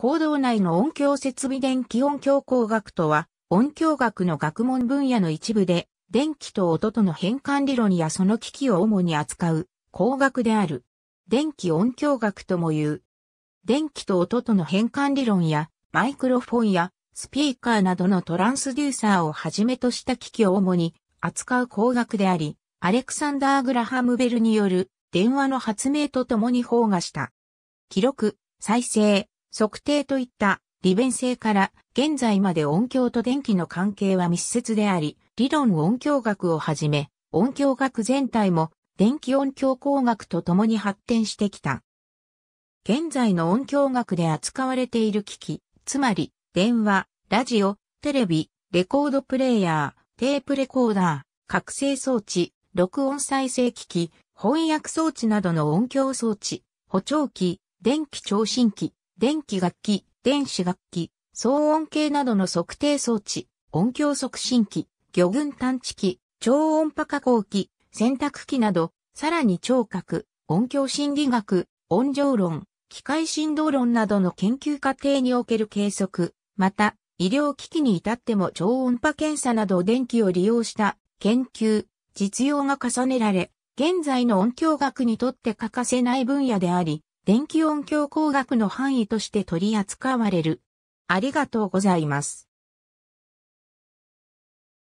行動内の音響設備電気音響工学とは、音響学の学問分野の一部で、電気と音との変換理論やその機器を主に扱う工学である。電気音響学とも言う。電気と音との変換理論や、マイクロフォンや、スピーカーなどのトランスデューサーをはじめとした機器を主に扱う工学であり、アレクサンダー・グラハム・ベルによる電話の発明とともに放囲した。記録、再生、測定といった利便性から現在まで音響と電気の関係は密接であり、理論音響学をはじめ、音響学全体も電気音響工学と共に発展してきた。現在の音響学で扱われている機器、つまり電話、ラジオ、テレビ、レコードプレイヤー、テープレコーダー、覚醒装置、録音再生機器、翻訳装置などの音響装置、補聴器、電気聴診器、電気楽器、電子楽器、騒音計などの測定装置、音響促進器、魚群探知機、超音波加工機、洗濯機など、さらに聴覚、音響心理学、音情論、機械振動論などの研究過程における計測、また、医療機器に至っても超音波検査など電気を利用した研究、実用が重ねられ、現在の音響学にとって欠かせない分野であり、電気音響工学の範囲として取り扱われる。ありがとうございます。